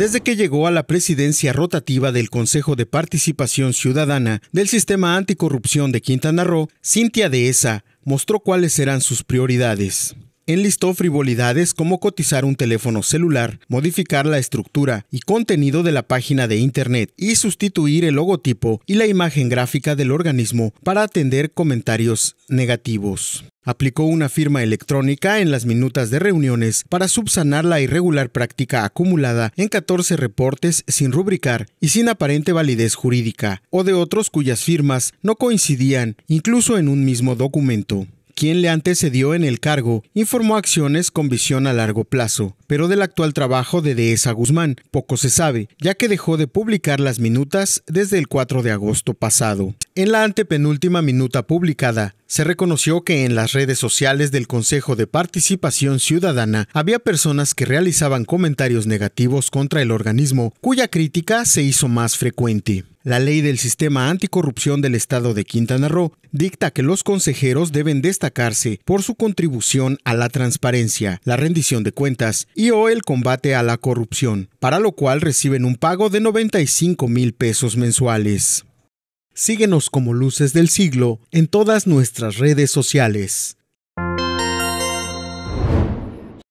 Desde que llegó a la presidencia rotativa del Consejo de Participación Ciudadana del Sistema Anticorrupción de Quintana Roo, Cintia Dehesa mostró cuáles serán sus prioridades enlistó frivolidades como cotizar un teléfono celular, modificar la estructura y contenido de la página de Internet y sustituir el logotipo y la imagen gráfica del organismo para atender comentarios negativos. Aplicó una firma electrónica en las minutas de reuniones para subsanar la irregular práctica acumulada en 14 reportes sin rubricar y sin aparente validez jurídica, o de otros cuyas firmas no coincidían incluso en un mismo documento quien le antecedió en el cargo, informó acciones con visión a largo plazo, pero del actual trabajo de Dehesa Guzmán poco se sabe, ya que dejó de publicar las minutas desde el 4 de agosto pasado. En la antepenúltima minuta publicada, se reconoció que en las redes sociales del Consejo de Participación Ciudadana había personas que realizaban comentarios negativos contra el organismo, cuya crítica se hizo más frecuente. La ley del sistema anticorrupción del estado de Quintana Roo dicta que los consejeros deben destacarse por su contribución a la transparencia, la rendición de cuentas y o el combate a la corrupción, para lo cual reciben un pago de 95 mil pesos mensuales. Síguenos como Luces del Siglo en todas nuestras redes sociales.